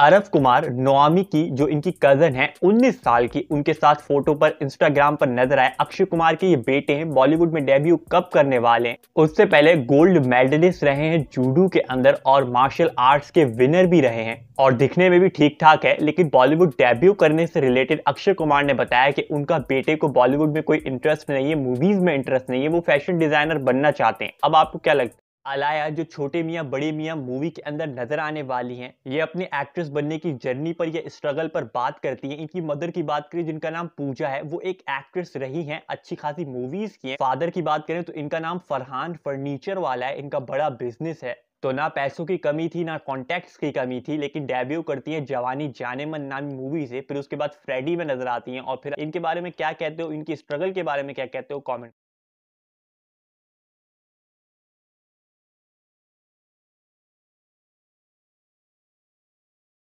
अरब कुमार नोआमी की जो इनकी कज़न है 19 साल की उनके साथ फोटो पर इंस्टाग्राम पर नजर आए अक्षय कुमार के ये बेटे हैं बॉलीवुड में डेब्यू कब करने वाले हैं उससे पहले गोल्ड मेडलिस्ट रहे हैं जूडू के अंदर और मार्शल आर्ट्स के विनर भी रहे हैं और दिखने में भी ठीक ठाक है लेकिन बॉलीवुड डेब्यू करने से रिलेटेड अक्षय कुमार ने बताया कि उनका बेटे को बॉलीवुड में कोई इंटरेस्ट नहीं है मूवीज में इंटरेस्ट नहीं है वो फैशन डिजाइनर बनना चाहते हैं अब आपको क्या लगता है अलाया जो छोटे मियाँ बड़े मियाँ मूवी के अंदर नजर आने वाली हैं ये अपने एक्ट्रेस बनने की जर्नी पर या स्ट्रगल पर बात करती हैं इनकी मदर की बात करें जिनका नाम पूजा है वो एक एक्ट्रेस रही हैं अच्छी खासी मूवीज की हैं फादर की बात करें तो इनका नाम फरहान फर्नीचर वाला है इनका बड़ा बिजनेस है तो ना पैसों की कमी थी ना कॉन्टैक्ट्स की कमी थी लेकिन डेब्यू करती है जवानी जाने मन नामी मूवी से फिर उसके बाद फ्रेडी में नजर आती हैं और फिर इनके बारे में क्या कहते हो इनकी स्ट्रगल के बारे में क्या कहते हो कमेंट